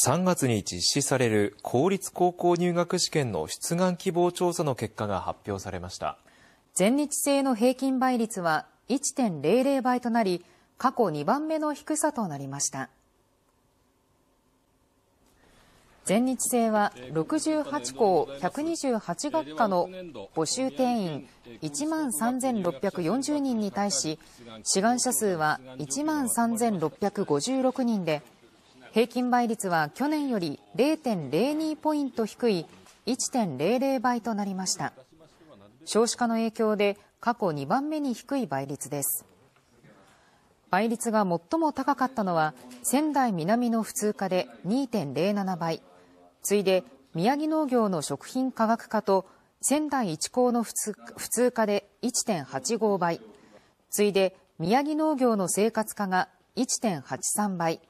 3月に実施される公立高校入学試験の出願希望調査の結果が発表されました全日制の平均倍率は1.00倍となり過去2番目の低さとなりました全日制は68校128学科の募集定員1万3640人に対し志願者数は1万3656人で平均倍率は去年より0.02ポイント低い1.00倍となりました少子化の影響で過去2番目に低い倍率です倍率が最も高かったのは仙台南の普通科で2.07倍次いで宮城農業の食品科学科と仙台一高の普通科で1.85倍次いで宮城農業の生活科が1.83倍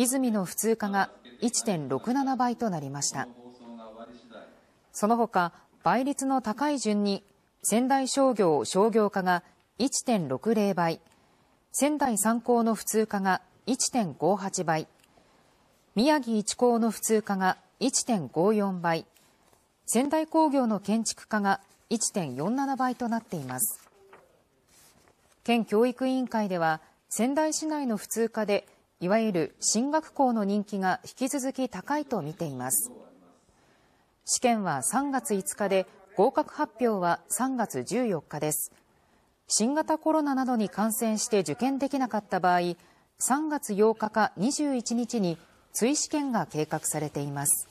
泉の普通科が1.67倍となりましたその他倍率の高い順に仙台商業商業化が1.60倍仙台三高の普通科が1.58倍宮城一高の普通科が1.54倍仙台工業の建築科が1.47倍となっています県教育委員会では仙台市内の普通科でいわゆる進学校の人気が引き続き高いと見ています試験は3月5日で合格発表は3月14日です新型コロナなどに感染して受験できなかった場合3月8日か21日に追試験が計画されています